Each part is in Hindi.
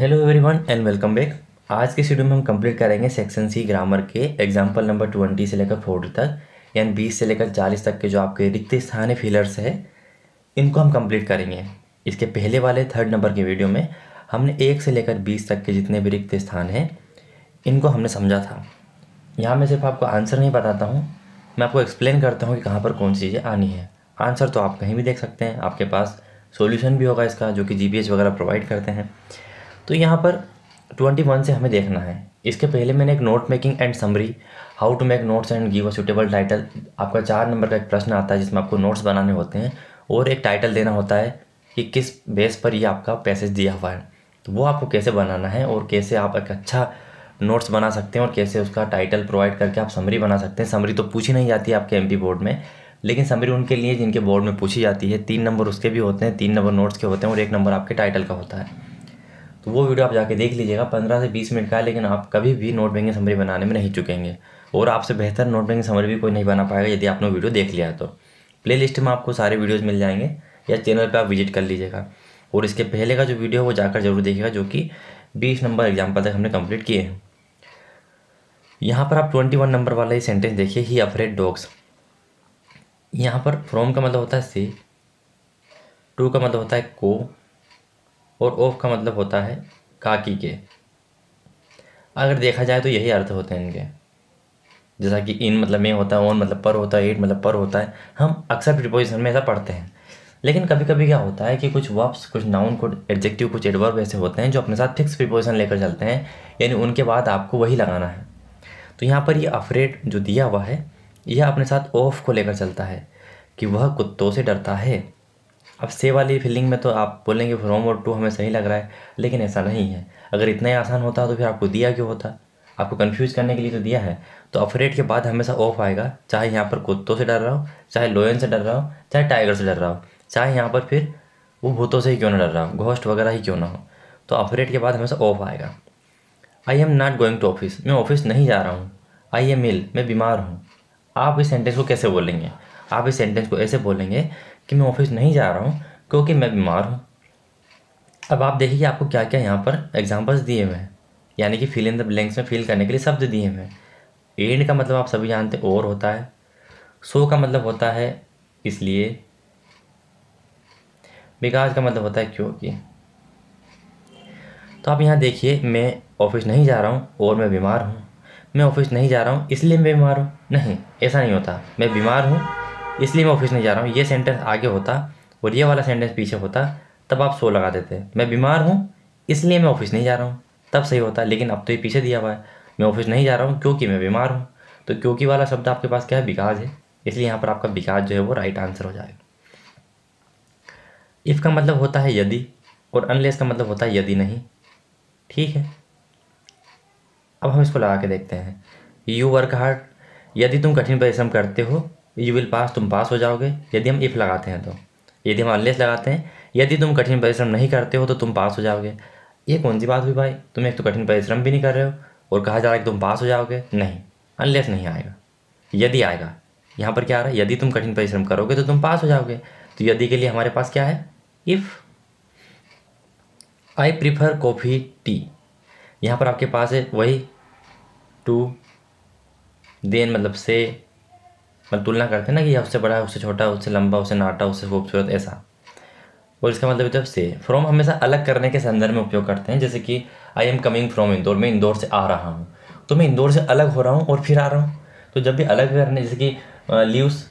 hello everyone and welcome back आज के वीडियो में हम कंप्लीट करेंगे सेक्शन सी ग्रामर के एग्जाम्पल नंबर ट्वेंटी से लेकर फोर्टी तक यानी बीस से लेकर चालीस तक के जो आपके रिक्त स्थानीय फिलर्स है इनको हम कंप्लीट करेंगे इसके पहले वाले थर्ड नंबर के वीडियो में हमने एक से लेकर बीस तक के जितने भी रिक्त स्थान हैं इनको हमने समझा था यहाँ मैं सिर्फ आपको आंसर नहीं बताता हूँ मैं आपको एक्सप्लेन करता हूँ कि कहाँ पर कौन सी चीज़ें आनी है आंसर तो आप कहीं भी देख सकते हैं आपके पास सोल्यूशन भी होगा इसका जो कि जी वगैरह प्रोवाइड करते हैं तो यहाँ पर ट्वेंटी वन से हमें देखना है इसके पहले मैंने एक note making and summary how to make notes and give a suitable title आपका चार नंबर का एक प्रश्न आता है जिसमें आपको नोट्स बनाने होते हैं और एक टाइटल देना होता है कि किस बेस पर ये आपका पैसेज दिया हुआ है तो वो आपको कैसे बनाना है और कैसे आप एक अच्छा नोट्स बना सकते हैं और कैसे उसका टाइटल प्रोवाइड करके आप समरी बना सकते हैं समरी तो पूछी नहीं जाती है आपके एम बोर्ड में लेकिन समरी उनके लिए जिनके बोर्ड में पूछी जाती है तीन नंबर उसके भी होते हैं तीन नंबर नोट्स के होते हैं और एक नंबर आपके टाइटल का होता है तो वो वीडियो आप जाके देख लीजिएगा पंद्रह से बीस मिनट का है लेकिन आप कभी भी नोट बैंकिंग समरी बनाने में नहीं चुकेंगे और आपसे बेहतर नोट बैंकिंग समरी भी कोई नहीं बना पाएगा यदि आपने वीडियो देख लिया तो प्ले लिस्ट में आपको सारे वीडियोज़ मिल जाएंगे या चैनल पर आप विजिट कर लीजिएगा और इसके पहले का जो वीडियो है वो जाकर जरूर देखिएगा जो कि बीस नंबर एग्जाम्पल तक हमने कम्प्लीट किए हैं यहाँ पर आप ट्वेंटी वन नंबर वाला ये सेंटेंस देखिए ही अफ्रेड डॉग्स यहाँ पर फ्रॉम का मतलब होता है सी टू का मतलब होता है को और ओफ का मतलब होता है काकी के अगर देखा जाए तो यही अर्थ होते हैं इनके जैसा कि इन मतलब में होता है ओन मतलब पर होता है एट मतलब पर होता है हम अक्सर प्रिपोजिशन में ऐसा पढ़ते हैं लेकिन कभी कभी क्या होता है कि कुछ वर्ब्स कुछ नाउन कुछ एडजेक्टिव कुछ एडवर्ब ऐसे होते हैं जो अपने साथ फिक्स प्रिपोजिशन लेकर चलते हैं यानी उनके बाद आपको वही लगाना है तो यहाँ पर ये अफ्रेड जो दिया हुआ है यह अपने साथ ऑफ को लेकर चलता है कि वह कुत्तों से डरता है अब से वाली फीलिंग में तो आप बोलेंगे फ्रॉम और टू हमें सही लग रहा है लेकिन ऐसा नहीं है अगर इतना ही आसान होता तो फिर आपको दिया क्यों होता आपको कन्फ्यूज़ करने के लिए तो दिया है तो ऑपरेट के बाद हमेशा ऑफ आएगा चाहे यहाँ पर कुत्तों से डर रहा हो चाहे लोयन से डर रहा हो चाहे टाइगर से डर रहा हो चाहे यहाँ पर फिर वो भूतों से ही क्यों ना डर रहा हो घोस्ट वगैरह ही क्यों ना हो तो ऑपरेट के बाद हमेशा ऑफ आएगा I am not going to office मैं ऑफिस नहीं जा रहा हूँ आई एम मिल मैं बीमार हूँ आप इस सेंटेंस को कैसे बोलेंगे आप इस सेंटेंस को ऐसे बोलेंगे कि मैं ऑफिस नहीं जा रहा हूँ क्योंकि मैं बीमार हूँ अब आप देखिए आपको क्या क्या यहाँ पर एग्जाम्पल्स दिए हुए हैं यानी कि फिल इन द ब्लैंक्स में फिल करने के लिए शब्द दिए हुए हैं एंड का मतलब आप सभी जानते और होता है सो का मतलब होता है इसलिए विकास का मतलब होता है क्योंकि तो आप यहाँ देखिए मैं ऑफिस नहीं जा रहा हूँ और मैं बीमार हूँ मैं ऑफिस नहीं जा रहा हूँ इसलिए मैं बीमार हूँ नहीं ऐसा नहीं होता मैं बीमार हूँ इसलिए मैं ऑफिस नहीं जा रहा हूँ ये सेंटेंस आगे होता और ये वाला सेंटेंस पीछे होता तब आप सो लगा देते मैं बीमार हूँ इसलिए मैं ऑफिस नहीं जा रहा हूँ तब सही होता लेकिन अब तो ये पीछे दिया हुआ है मैं ऑफिस नहीं जा रहा हूँ क्योंकि मैं बीमार हूँ तो क्योंकि वाला शब्द आपके पास क्या है विकास है इसलिए यहाँ पर आपका विकास जो है वो राइट आंसर हो जाएगा इफ़ का मतलब होता है यदि और अनलेस का मतलब होता है यदि नहीं ठीक है अब हम इसको लगा के देखते हैं यू वर्क हार्ड यदि तुम कठिन परिश्रम करते हो यू विल पास तुम पास हो जाओगे यदि हम इफ़ लगाते हैं तो यदि हम अनलेस लगाते हैं यदि तुम कठिन परिश्रम नहीं करते हो तो तुम पास हो जाओगे ये कौन सी बात हुई भाई तुम एक तो कठिन परिश्रम भी नहीं कर रहे हो और कहा जा रहा है कि तुम पास हो जाओगे नहीं अनलेस नहीं आएगा यदि आएगा यहाँ पर क्या आ रहा है यदि तुम कठिन परिश्रम करोगे तो तुम पास हो जाओगे तो यदि के लिए हमारे पास क्या है if I prefer coffee tea यहाँ पर आपके पास है वही टू देन मतलब से मतलब तुलना करते हैं ना कि उससे बड़ा उससे छोटा उससे लंबा उससे नाटा उससे खूबसूरत ऐसा और इसका मतलब जब से फ्रॉम हमेशा अलग करने के संदर्भ में उपयोग करते हैं जैसे कि I am coming from Indore मैं इंदौर से आ रहा हूँ तो मैं इंदौर से अलग हो रहा हूँ और फिर आ रहा हूँ तो जब भी अलग करने जैसे कि leaves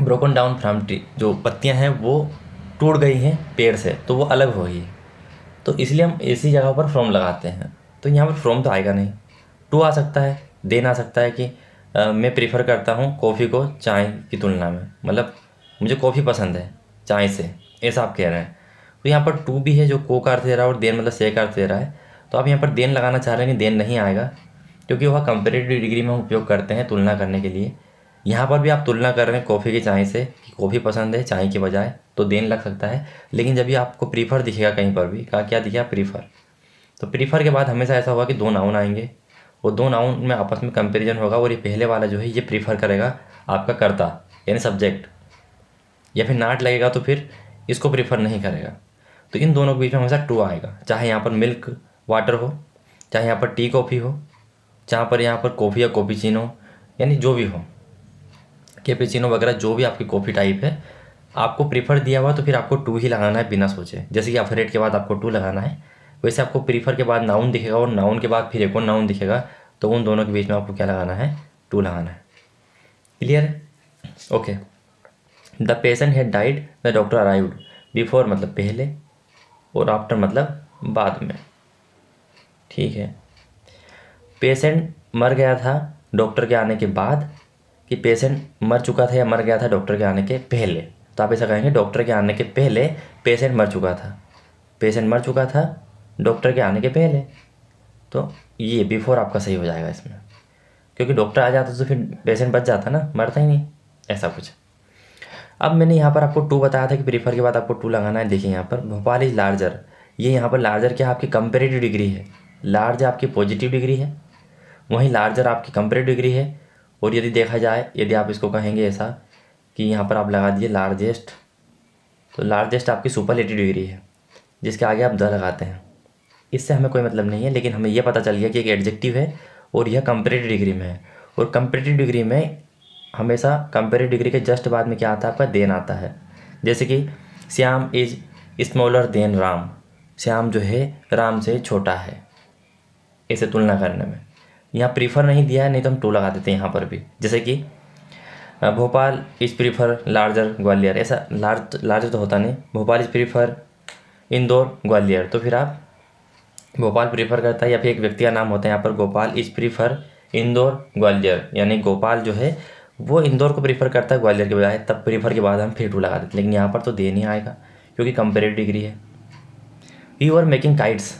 broken down from tree जो पत्तियाँ हैं वो टूट गई हैं पेड़ से तो वो अलग हो गई तो इसलिए हम ऐसी जगह पर फ्रॉम लगाते हैं तो यहाँ पर फ्रॉम तो आएगा नहीं टू आ सकता है देन आ सकता है कि मैं प्रीफर करता हूँ कॉफ़ी को चाय की तुलना में मतलब मुझे कॉफ़ी पसंद है चाय से ऐसा आप कह रहे हैं तो यहाँ पर टू भी है जो को का अर्थ दे रहा है और देन मतलब से का अर्थ दे रहा है तो आप यहाँ पर देन लगाना चाह रहे हैं कि देन नहीं आएगा क्योंकि वह कंपेरेटिव डिग्री में हम उपयोग करते हैं तुलना करने के लिए यहाँ पर भी आप तुलना कर रहे हैं कॉफ़ी की चाय से कि कॉफ़ी पसंद है चाय के बजाय तो देन लग सकता है लेकिन जब भी आपको प्रीफर दिखेगा कहीं पर भी कहा क्या दिखेगा प्रीफर तो प्रीफर के बाद हमेशा ऐसा हुआ कि दो नाउन आएंगे वो दो नाउन में आपस में कंपेरिजन होगा और ये पहले वाला जो है ये प्रीफर करेगा आपका करता यानी सब्जेक्ट या फिर नाट लगेगा तो फिर इसको प्रीफर नहीं करेगा तो इन दोनों के बीच में हमेशा टू आएगा चाहे यहाँ पर मिल्क वाटर हो चाहे यहाँ पर टी कॉफ़ी हो जहाँ पर यहाँ पर कॉफ़ी या कॉफ़ी चीनो यानी जो भी हो कैपेचिनो वगैरह जो भी आपकी कॉफ़ी टाइप है आपको प्रीफर दिया हुआ तो फिर आपको टू ही लगाना है बिना सोचे जैसे कि अफरेट के बाद आपको टू लगाना है वैसे आपको प्रीफर के बाद नाउन दिखेगा और नाउन के बाद फिर एक और नाउन दिखेगा तो उन दोनों के बीच में आपको क्या लगाना है टू लगाना है क्लियर है okay the patient had died the doctor arrived before मतलब पहले और आफ्टर मतलब बाद में ठीक है पेशेंट मर गया था डॉक्टर के आने के बाद कि पेशेंट मर चुका था या मर गया था डॉक्टर के आने के पहले तो आप ऐसा कहेंगे डॉक्टर के आने के पहले पेशेंट मर चुका था पेशेंट मर चुका था डॉक्टर के आने के पहले तो ये बिफोर आपका सही हो जाएगा इसमें क्योंकि डॉक्टर आ जाता तो फिर पेशेंट बच जाता ना मरता ही नहीं ऐसा कुछ अब मैंने यहाँ पर आपको टू बताया था कि प्रीफर के बाद आपको टू लगाना है देखिए यहाँ पर भोपाल इज़ लार्जर ये यहाँ पर लार्जर क्या आपकी कंपेरेटिव डिग्री है लार्ज आपकी पॉजिटिव डिग्री है वहीं लार्जर आपकी कंपेरेटिव डिग्री है और यदि देखा जाए यदि आप इसको कहेंगे ऐसा कि यहाँ पर आप लगा दीजिए लार्जेस्ट तो लार्जेस्ट आपकी सुपरलेटिव डिग्री है जिसके आगे आप द लगाते हैं इससे हमें कोई मतलब नहीं है लेकिन हमें यह पता चल गया कि एक एडजेक्टिव है और यह कंपेरेटिव डिग्री में है और कंपेरेटिव डिग्री में हमेशा कंपेरेटिव डिग्री के जस्ट बाद में क्या आता है आपका देन आता है जैसे कि Shyam is smaller than Ram Shyam जो है राम से छोटा है इसे तुलना करने में यहाँ प्रीफर नहीं दिया है नहीं तो हम टू लगा देते हैं यहाँ पर भी जैसे कि Bhopal is prefer larger Gwalior ऐसा लार्ज लार्जर तो होता नहीं भोपाल इज प्रीफर इंदौर ग्वालियर तो फिर आप भोपाल प्रीफर करता है या फिर एक व्यक्ति का नाम होता है यहाँ पर गोपाल इज प्रीफर इंदौर ग्वालियर यानी गोपाल जो है वो इंदौर को प्रीफर करता है ग्वालियर के बजाय तब प्रीफर के बाद हम फिर टू लगा देते लेकिन यहाँ पर तो दे नहीं आएगा क्योंकि कंपेरेटिव डिग्री है यू आर मेकिंग काइट्स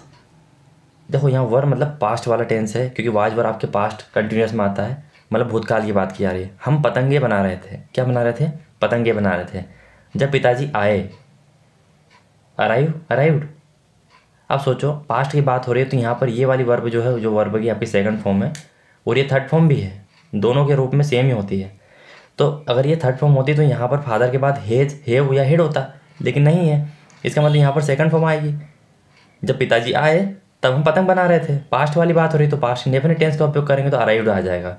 देखो यहाँ वर मतलब पास्ट वाला टेंस है क्योंकि वाज वर आपके पास्ट कंटिन्यूस में आता है मतलब भूतकाल की बात की जा रही है हम पतंगे बना रहे थे क्या बना रहे थे पतंगे बना रहे थे जब पिताजी आए अराइव अराइव्ड अब सोचो पास्ट की बात हो रही है तो यहाँ पर ये वाली वर्ब जो है जो वर्ब की आपकी सेकंड फॉर्म है और ये थर्ड फॉर्म भी है दोनों के रूप में सेम ही होती है तो अगर ये थर्ड फॉर्म होती तो यहाँ पर फादर के बाद हेज हेव या हेड होता लेकिन नहीं है इसका मतलब यहाँ पर सेकंड फॉर्म आएगी जब पिताजी आए तब हम पतंग बना रहे थे पास्ट वाली बात हो रही तो पास्ट इंडेफिनिट टेंस का उपयोग करेंगे तो अराइव आ जाएगा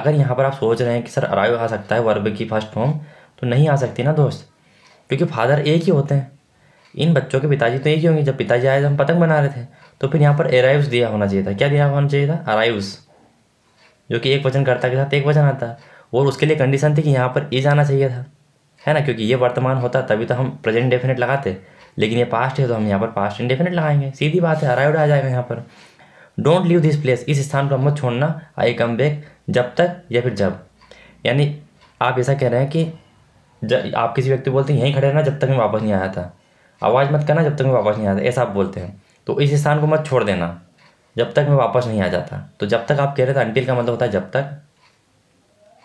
अगर यहाँ पर आप सोच रहे हैं कि सर अराइव आ सकता है वर्ब की फर्स्ट फॉर्म तो नहीं आ सकती ना दोस्त क्योंकि फादर एक ही होते हैं इन बच्चों के पिताजी तो यही होंगे जब पिताजी आए तो हम पतंग बना रहे थे तो फिर यहाँ पर एराइव्स दिया होना चाहिए था क्या दिया होना चाहिए था अराइव्स जो कि एक वचन करता के साथ एक वचन आता और उसके लिए कंडीशन थी कि यहाँ पर इज आना चाहिए था है ना क्योंकि ये वर्तमान होता तभी तो हम प्रेजेंट डेफिनेट लगाते लेकिन ये पास्ट है तो हम यहाँ पर पास्ट इंडेफिनेट लगाएंगे सीधी बात है अराइव्ड आ जाएगा यहाँ पर डोंट लीव दिस प्लेस इस स्थान को मत छोड़ना आई कम बैक जब तक या फिर जब यानी आप ऐसा कह रहे हैं कि जब आप किसी व्यक्ति बोलते हैं यहीं खड़े रहना जब तक मैं वापस नहीं आया था आवाज़ मत करना जब तक मैं वापस नहीं आता ऐसा आप बोलते हैं तो इस स्थान को मत छोड़ देना जब तक मैं वापस नहीं आ जाता तो जब तक आप कह रहे थे अनटिल का मतलब होता है जब तक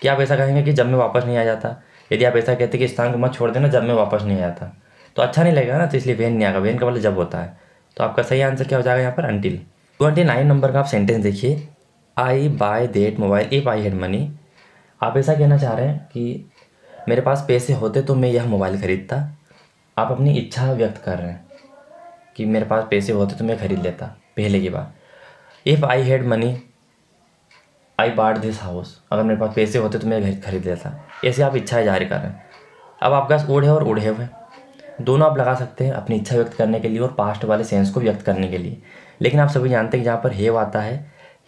कि आप ऐसा कहेंगे कि जब मैं वापस नहीं आ जाता यदि आप ऐसा कहते कि स्थान को मत छोड़ देना जब मैं वापस नहीं आता तो अच्छा नहीं लगेगा ना तो इसलिए वेन नहीं आगा वेन का मतलब जब होता है तो आपका सही आंसर क्या हो जाएगा यहाँ पर अनटिल ट्वेंटी नाइन नंबर का आप सेंटेंस देखिए I buy that mobile if I had money आप ऐसा कहना चाह रहे हैं कि मेरे पास पैसे होते तो मैं यह मोबाइल ख़रीदता आप अपनी इच्छा व्यक्त कर रहे हैं कि मेरे पास पैसे होते तो मैं ख़रीद लेता पहले की बात if I had money I bought this house अगर मेरे पास पैसे होते तो मैं घर खरीद लेता ऐसे आप इच्छा जाहिर कर रहे हैं अब आपके पास ओढ़ है और उड़े हुए दोनों आप लगा सकते हैं अपनी इच्छा व्यक्त करने के लिए और पास्ट वाले सेंस को व्यक्त करने के लिए लेकिन आप सभी जानते हैं कि जहाँ पर हेव आता है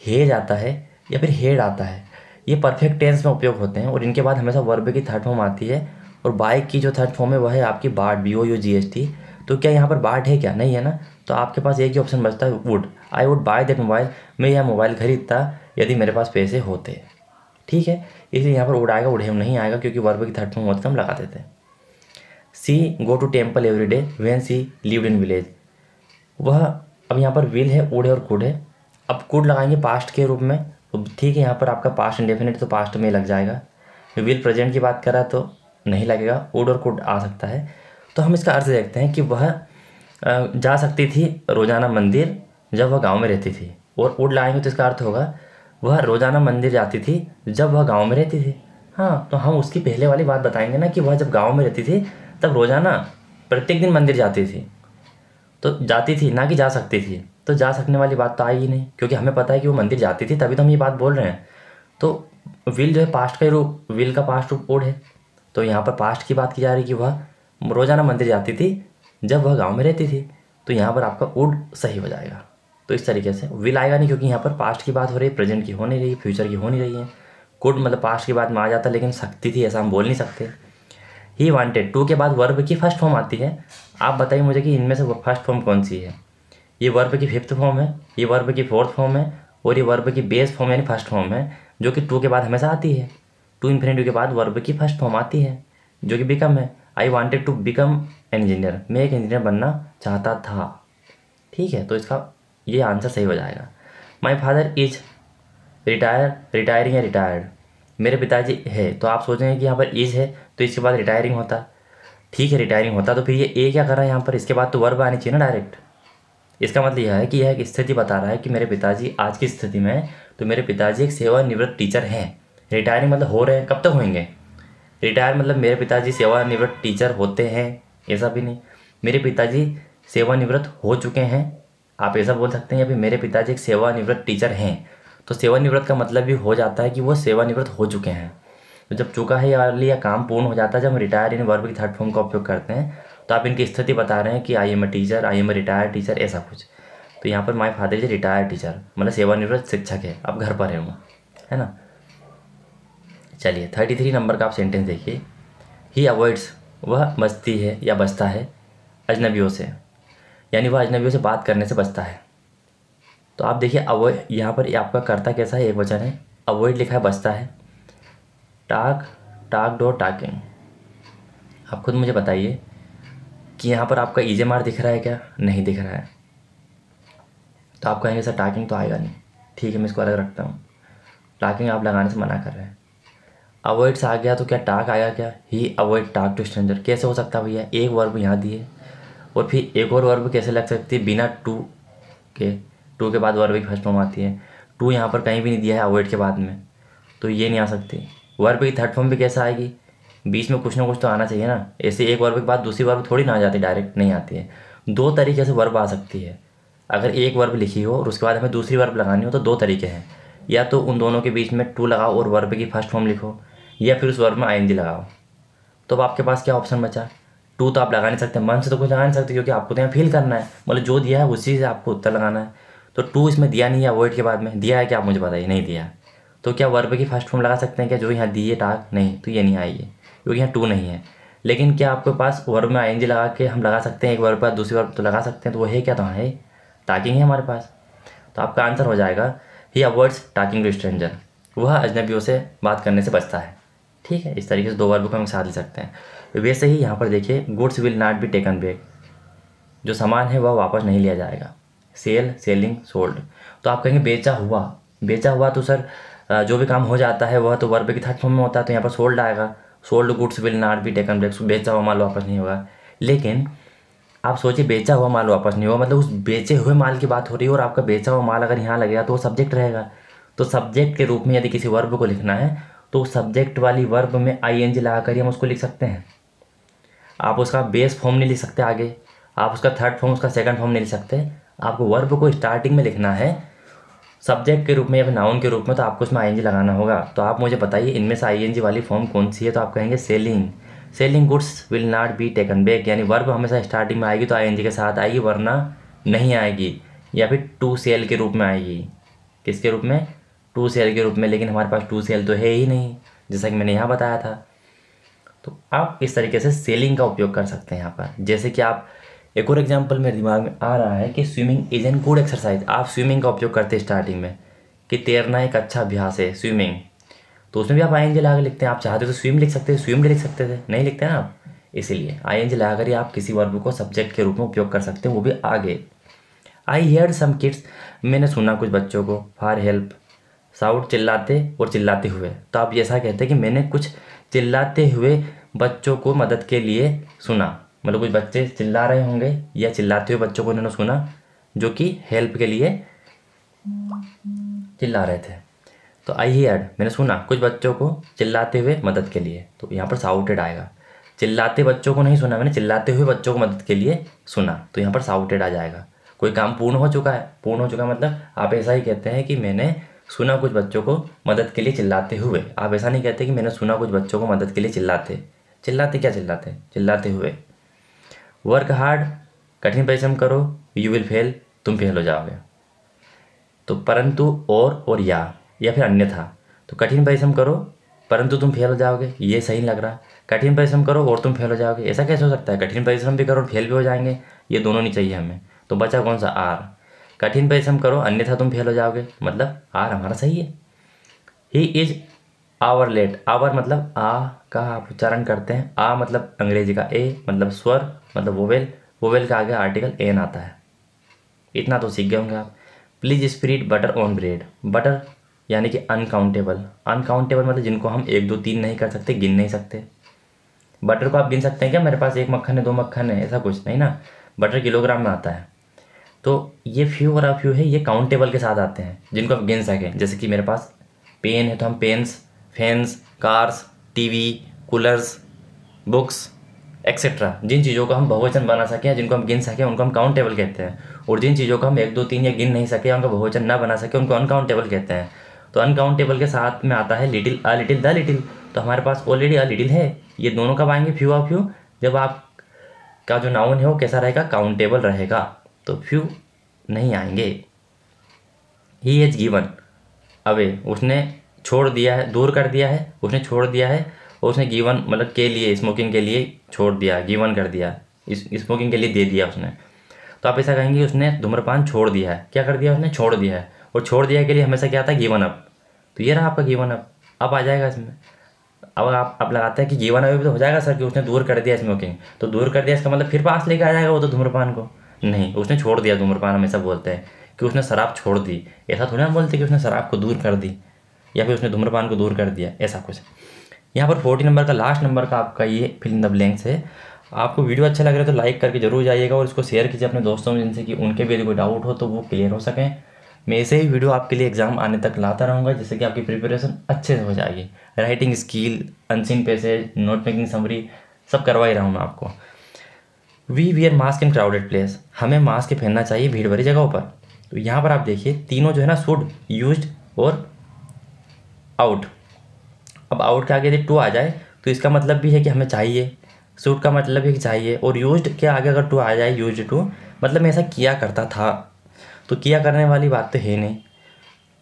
हेज आता है या फिर हेड आता है ये परफेक्ट टेंस में उपयोग होते हैं और इनके बाद हमेशा वर्ब की थर्ड फॉर्म आती है और बाइक की जो थर्ड फॉर्म है वह है आपकी bought B O U G H T तो क्या यहाँ पर बाट है क्या नहीं है ना तो आपके पास एक ही ऑप्शन बचता है would I would buy that mobile मैं यह मोबाइल खरीदता यदि मेरे पास पैसे होते ठीक है इसलिए यहाँ पर वुड आएगा वुड हेम नहीं आएगा क्योंकि वर्ब की थर्ड फॉर्म बहुत कम लगा देते she go to temple every day when she live in village वह अब यहाँ पर विल है उड़ है और कुड है अब कुड लगाएंगे पास्ट के रूप में तो ठीक है यहाँ पर आपका पास्ट इंडेफिनेट तो पास्ट में लग जाएगा विल प्रेजेंट की बात करा तो नहीं लगेगा वुड और कुड आ सकता है तो हम इसका अर्थ देखते हैं कि वह जा सकती थी रोज़ाना मंदिर जब वह गांव में रहती थी और ओड लाएंगे तो इसका अर्थ होगा वह रोज़ाना मंदिर जाती थी जब वह गांव में रहती थी हाँ तो हम उसकी पहले वाली बात बताएंगे ना कि वह जब गांव में रहती थी तब रोज़ाना प्रत्येक दिन मंदिर जाती थी तो जाती थी ना कि जा सकती थी तो जा सकने वाली बात तो आई ही नहीं क्योंकि हमें पता है कि वो मंदिर जाती थी तभी तो हम ये बात बोल रहे हैं तो विल जो है पास्ट का रूप विल का पास्ट रूप ओड है तो यहाँ पर पास्ट की बात की जा रही कि वह रोज़ाना मंदिर जाती थी जब वह गाँव में रहती थी तो यहाँ पर आपका उड सही हो जाएगा तो इस तरीके से विल आएगा नहीं क्योंकि यहाँ पर पास्ट की बात हो रही है प्रेजेंट की हो नहीं रही फ्यूचर की हो नहीं रही है कुड मतलब पास्ट की बात में आ जाता लेकिन सकती थी ऐसा हम बोल नहीं सकते ही वांटेड टू के बाद वर्ब की फर्स्ट फॉर्म आती है आप बताइए मुझे कि इनमें से फर्स्ट फॉर्म कौन सी है ये वर्ब की फिफ्थ फॉर्म है ये वर्ब की फोर्थ फॉर्म है और ये वर्ब की बेस फॉर्म यानी फर्स्ट फॉर्म है जो कि टू के बाद हमेशा आती है टू इन्फिनेटिव के बाद वर्ब की फर्स्ट फॉर्म आती है जो कि बिकम है I wanted to become engineer मैं एक इंजीनियर बनना चाहता था ठीक है तो इसका ये आंसर सही हो जाएगा my father is retire retiring या रिटायर्ड मेरे पिताजी है तो आप सोचेंगे कि यहाँ पर इज है तो इसके बाद रिटायरिंग होता ठीक है रिटायरिंग होता तो फिर ये ए क्या कर रहा है यहाँ पर इसके बाद तो वर्ब आनी चाहिए ना डायरेक्ट इसका मतलब यह है कि यह एक स्थिति बता रहा है कि मेरे पिताजी आज की स्थिति में तो मेरे पिताजी एक सेवानिवृत्त टीचर हैं रिटायरिंग मतलब हो रहे हैं कब तक होंगे रिटायर मतलब मेरे पिताजी सेवानिवृत्त टीचर होते हैं ऐसा भी नहीं मेरे पिताजी सेवानिवृत्त हो चुके हैं आप ऐसा बोल सकते हैं अभी मेरे पिताजी एक सेवानिवृत्त टीचर हैं तो सेवानिवृत्त का मतलब भी हो जाता है कि वो सेवानिवृत्त हो चुके हैं तो जब चुका है या लिया काम पूर्ण हो जाता है जब हम रिटायर इन वर्ब की थर्ड फॉर्म का उपयोग करते हैं तो आप इनकी स्थिति बता रहे हैं कि I am a teacher I am a retired teacher ऐसा कुछ तो यहाँ पर my father is retired teacher मतलब सेवानिवृत्त शिक्षक है अब घर पर है वो है ना चलिए थर्टी थ्री नंबर का आप सेंटेंस देखिए ही अवॉइड्स वह बचती है या बचता है अजनबियों से यानी वह अजनबियों से बात करने से बचता है तो आप देखिए अवॉइड यहाँ पर आपका करता कैसा है एक वचन है अवॉइड लिखा है बचता है टाक टाक डो टाकिंग आप खुद मुझे बताइए कि यहाँ पर आपका ईजे e मार दिख रहा है क्या नहीं दिख रहा है तो आप कहेंगे सर टाकिंग तो आएगा नहीं ठीक है मैं इसको अलग रखता हूँ टाकिंग आप लगाने से मना कर रहे हैं अवॉइड्स आ गया तो क्या टाक आया क्या he avoid talk to stranger कैसे हो सकता भैया एक वर्ब यहाँ दिए और फिर एक और वर्ब कैसे लग सकती है बिना टू के टू के बाद वर्ब की फर्स्ट फॉर्म आती है टू यहाँ पर कहीं भी नहीं दिया है अवॉइड के बाद में तो ये नहीं आ सकती वर्ब की थर्ड फॉर्म भी कैसे आएगी बीच में कुछ ना कुछ तो आना चाहिए ना ऐसे एक वर्ब के बाद दूसरी वर्ब थोड़ी ना आ जाती डायरेक्ट नहीं आती है दो तरीके से वर्ब आ सकती है अगर एक वर्ब लिखी हो और उसके बाद हमें दूसरी वर्ब लगानी हो तो दो तरीके हैं या तो उन दोनों के बीच में टू लगाओ और वर्ब की फर्स्ट फॉर्म लिखो या फिर उस वर्ब में आई लगाओ तो अब आपके पास क्या ऑप्शन बचा टू तो आप लगा नहीं सकते मन से तो कुछ लगा नहीं सकते क्योंकि आपको तो यहाँ फील करना है मतलब जो दिया है उसी से आपको उत्तर लगाना है तो टू इसमें दिया नहीं है अवॉइड के बाद में दिया है क्या आप मुझे बताइए नहीं दिया तो क्या वर्ब की फर्स्ट फॉर्म लगा सकते हैं क्या जो यहाँ दिए टाक नहीं तो ये नहीं आई है क्योंकि यहाँ टू नहीं है लेकिन क्या आपके पास वर्ब में आई लगा के हम लगा सकते हैं एक वर्ब पर दूसरी वर्ब तो लगा सकते हैं तो वो है क्या तो हाँ, है टाकिंग है हमारे पास तो आपका आंसर हो जाएगा he avoids talking to stranger वह अजनबियों से बात करने से बचता है ठीक है इस तरीके से दो वर्ब को हम साथ ले सकते हैं तो वैसे ही यहाँ पर देखिए goods will not be taken back जो सामान है वह वापस नहीं लिया जाएगा सेल सेलिंग सोल्ड तो आप कहेंगे बेचा हुआ बेचा हुआ तो सर जो भी काम हो जाता है वह तो वर्ब की थर्ड फॉर्म में होता है तो यहाँ पर सोल्ड आएगा sold goods will not be taken back बेचा हुआ माल वापस नहीं होगा लेकिन आप सोचिए बेचा हुआ माल वापस नहीं होगा मतलब उस बेचे हुए माल की बात हो रही है और आपका बेचा हुआ माल अगर यहाँ लगेगा तो वो सब्जेक्ट रहेगा तो सब्जेक्ट के रूप में यदि किसी वर्ब को लिखना है तो सब्जेक्ट वाली वर्ब में आई एन जी लगा कर हम उसको लिख सकते हैं आप उसका बेस फॉर्म नहीं लिख सकते आगे आप उसका थर्ड फॉर्म उसका सेकंड फॉर्म नहीं लिख सकते आपको वर्ब को स्टार्टिंग में लिखना है सब्जेक्ट के रूप में या फिर नाउन के रूप में तो आपको उसमें आई लगाना होगा तो आप मुझे बताइए इनमें से आई वाली फॉर्म कौन सी है तो आप कहेंगे selling selling goods will not be taken back यानी वर्ब हमेशा स्टार्टिंग में आएगी तो आई के साथ आएगी वरना नहीं आएगी या फिर टू सेल के रूप में आएगी किसके रूप में टू सेल के रूप में लेकिन हमारे पास टू सेल तो है ही नहीं जैसा कि मैंने यहाँ बताया था तो आप इस तरीके से सेलिंग का उपयोग कर सकते हैं यहाँ पर जैसे कि आप एक और एग्जाम्पल मेरे दिमाग में आ रहा है कि swimming is an good exercise आप स्विमिंग का उपयोग करते हैं स्टार्टिंग में कि तैरना एक अच्छा अभ्यास है स्विमिंग तो उसमें भी आप आई एन जी लगाकर लिखते हैं आप चाहते तो स्विम लिख सकते हैं स्विम लिख सकते थे नहीं लिखते ना आप इसीलिए आई एन जी लगाकर ही आप किसी वर्ब को सब्जेक्ट के रूप में उपयोग कर सकते हैं वो भी आगे आई हेयर सम किड्स मैंने सुना कुछ बच्चों को फार हेल्प साउट चिल्लाते और चिल्लाते हुए तो आप जैसा कहते हैं कि मैंने कुछ चिल्लाते हुए बच्चों को मदद के लिए सुना मतलब कुछ बच्चे चिल्ला रहे होंगे या चिल्लाते हुए बच्चों को उन्होंने सुना जो कि हेल्प के लिए चिल्ला रहे थे तो आई ही एड मैंने सुना कुछ बच्चों को चिल्लाते हुए मदद के लिए तो यहाँ पर साउटेड आएगा चिल्लाते बच्चों को नहीं सुना मैंने चिल्लाते हुए बच्चों को मदद के लिए सुना तो यहाँ पर साउटेड आ जाएगा कोई काम पूर्ण हो चुका है पूर्ण हो चुका मतलब आप ऐसा ही कहते हैं कि मैंने सुना कुछ बच्चों को मदद के लिए चिल्लाते हुए आप ऐसा नहीं कहते कि मैंने सुना कुछ बच्चों को मदद के लिए चिल्लाते चिल्लाते क्या चिल्लाते चिल्लाते हुए वर्क हार्ड कठिन परिश्रम करो यू विल फेल तुम फेल हो जाओगे तो परंतु और और या या फिर अन्यथा तो कठिन परिश्रम करो परंतु तुम फेल हो जाओगे ये सही लग रहा कठिन परिश्रम करो और तुम फेल हो जाओगे ऐसा कैसे हो सकता है कठिन परिश्रम भी करो और फेल भी हो जाएंगे ये दोनों नहीं चाहिए हमें तो बचा कौन सा आर कठिन परिश्रम करो अन्यथा तुम फेल हो जाओगे मतलब आर हमारा सही है he is our late hour मतलब आ का आप उच्चारण करते हैं आ मतलब अंग्रेजी का ए मतलब स्वर मतलब वोवेल वोवेल का आगे आर्टिकल एन आता है इतना तो सीख गए होंगे आप please spread butter on bread butter यानी कि अनकाउंटेबल अनकाउंटेबल मतलब जिनको हम एक दो तीन नहीं कर सकते गिन नहीं सकते बटर को आप गिन सकते हैं क्या मेरे पास एक मक्खन है दो मक्खन है ऐसा कुछ नहीं ना बटर किलोग्राम में आता है तो ये फ्यू और अफ्यू है ये काउंटेबल के साथ आते हैं जिनको आप गिन सकें जैसे कि मेरे पास पेन है तो हम pens fans cars TV coolers books etcetera जिन चीज़ों को हम बहुवचन बना सकें जिनको हम गिन सकें उनको हम काउंटेबल कहते हैं और जिन चीज़ों को हम एक दो तीन या गिन नहीं सके उनका बहुवचन ना बना सके उनको अनकाउंटेबल कहते हैं तो अनकाउंटेबल के साथ में आता है little a little the little तो हमारे पास ऑलरेडी अ लिटिल है ये दोनों कब आएंगे फ्यू ऑफ फ्यू जब आप का जो नाउन है वो कैसा रहेगा काउंटेबल रहेगा तो फ्यू नहीं आएंगे ही इज़ गिवन अवे उसने छोड़ दिया है दूर कर दिया है उसने छोड़ दिया है और उसने गिवन मतलब के लिए स्मोकिंग के लिए छोड़ दिया गिवन कर दिया इस स्मोकिंग के लिए दे दिया उसने तो आप ऐसा कहेंगे उसने धूम्रपान छोड़ दिया है क्या कर दिया उसने छोड़ दिया है और छोड़ दिया के लिए हमेशा क्या आता है गिवन अप तो ये रहा आपका गिवन अप अब आ जाएगा इसमें अब आप आप लगाते हैं कि गिवन अप भी तो हो जाएगा सर कि उसने दूर कर दिया स्मोकिंग तो दूर कर दिया इसका मतलब फिर पास लेके आ जाएगा वो तो धूम्रपान को नहीं उसने छोड़ दिया धूम्रपान हमेशा बोलते हैं कि उसने शराब छोड़ दी ऐसा थोड़ा ना बोलते कि उसने शराब को दूर कर दी या फिर उसने धूम्रपान को दूर कर दिया ऐसा कुछ यहाँ पर फोर्टी नंबर का लास्ट नंबर का आपका ये फिल्म द ब्लैंक्स है आपको वीडियो अच्छा लग रहा है तो लाइक करके जरूर जाइएगा और इसको शेयर कीजिए अपने दोस्तों में जिनसे कि उनके भी यदि कोई डाउट हो तो वो क्लियर हो सकें मैं ऐसे ही वीडियो आपके लिए एग्जाम आने तक लाता रहूँगा जिससे कि आपकी प्रिपरेशन अच्छे से हो जाएगी writing skill unseen passage note making summary सब करवा ही रहा हूँ मैं आपको we wear mask in crowded place हमें मास्क पहनना चाहिए भीड़ भरी जगहों पर तो यहाँ पर आप देखिए तीनों जो है ना शुड यूज और आउट अब आउट के आगे यदि टू आ जाए तो इसका मतलब भी है कि हमें चाहिए सूट का मतलब है कि चाहिए और यूज के आगे अगर टू आ जाए यूज टू मतलब मैं ऐसा किया करता था तो किया करने वाली बात तो है नहीं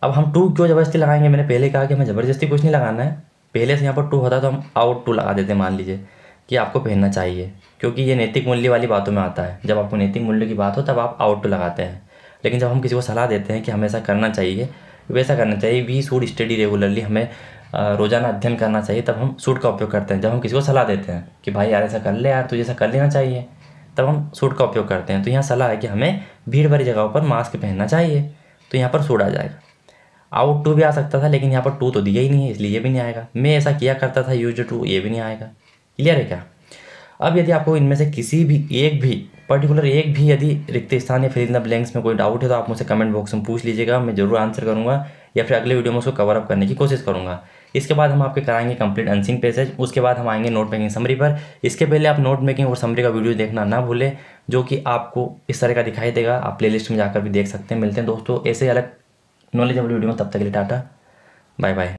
अब हम टू क्यों ज़बरदस्ती लगाएंगे मैंने पहले कहा कि हमें ज़बरदस्ती कुछ नहीं लगाना है पहले से यहाँ पर टू होता तो हम आउट टू लगा देते मान लीजिए कि आपको पहनना चाहिए क्योंकि ये नैतिक मूल्य वाली बातों में आता है जब आपको नैतिक मूल्य की बात हो तब आप आउट टू लगाते हैं लेकिन जब हम किसी को सलाह देते हैं कि हमें ऐसा करना चाहिए वैसा करना चाहिए वी सूट स्टडी रेगुलरली हमें रोज़ाना अध्ययन करना चाहिए तब हम सूट का उपयोग करते हैं जब हम किसी को सलाह देते हैं कि भाई यार ऐसा कर ले यार तुझे ऐसा कर लेना चाहिए तब हम सूट का उपयोग करते हैं तो यहाँ सलाह है कि हमें भीड़ भरी जगहों पर मास्क पहनना चाहिए तो यहाँ पर सूट आ जाएगा आउट टू भी आ सकता था लेकिन यहाँ पर टू तो दिया ही नहीं है इसलिए ये भी नहीं आएगा मैं ऐसा किया करता था यूज टू ये भी नहीं आएगा क्लियर है क्या अब यदि आपको इनमें से किसी भी एक भी पर्टिकुलर एक भी यदि रिक्त स्थान या फिर इतना ब्लैंक्स में कोई डाउट है तो आप मुझसे कमेंट बॉक्स में पूछ लीजिएगा मैं जरूर आंसर करूँगा या फिर अगले वीडियो में उसको कवर अप करने की कोशिश करूँगा इसके बाद हम आपके कराएंगे कंप्लीट अनसिंग पैसेज उसके बाद हम आएंगे नोट मेकिंग समरी पर इसके पहले आप नोट मेकिंग और समरी का वीडियो देखना ना भूलें जो कि आपको इस तरह का दिखाई देगा आप प्ले में जाकर भी देख सकते हैं मिलते हैं दोस्तों ऐसे अलग नॉलेजेबल वीडियो में तब तक के लिए टाटा बाय बाय